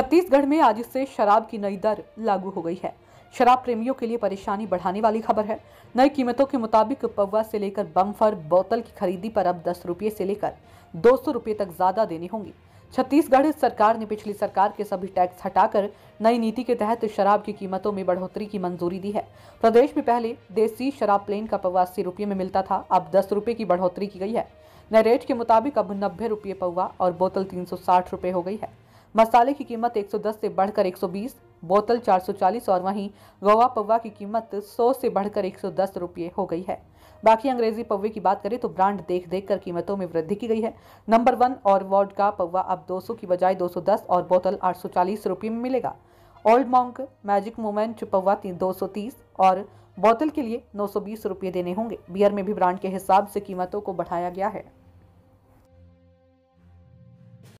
छत्तीसगढ़ में आज से शराब की नई दर लागू हो गई है शराब प्रेमियों के लिए परेशानी बढ़ाने वाली खबर है नई कीमतों के मुताबिक पौवा से लेकर बम्फर बोतल की खरीदी पर अब दस रुपये से लेकर दो सौ रुपये तक ज्यादा देने होंगी छत्तीसगढ़ सरकार ने पिछली सरकार के सभी टैक्स हटाकर नई नीति के तहत शराब की कीमतों में बढ़ोतरी की मंजूरी दी है प्रदेश में पहले देसी शराब प्लेन का पौवा अस्सी रुपये में मिलता था अब दस रुपये की बढ़ोतरी की गई है नए रेट के मुताबिक अब नब्बे रुपये पौवा और बोतल तीन सौ साठ रुपये हो गई है मसाले की कीमत 110 से बढ़कर 120, बोतल 440 और वहीं गवा पवा की कीमत 100 से बढ़कर 110 रुपये हो गई है बाकी अंग्रेजी पवे की बात करें तो ब्रांड देख देख कर कीमतों में वृद्धि की गई है नंबर वन और वॉर्ड का पौवा अब 200 की बजाय 210 और बोतल 840 रुपये में मिलेगा ओल्ड मॉन्क मैजिक मोमेंट पौवा दो और बोतल के लिए नौ सौ देने होंगे बियर में भी ब्रांड के हिसाब से कीमतों को बढ़ाया गया है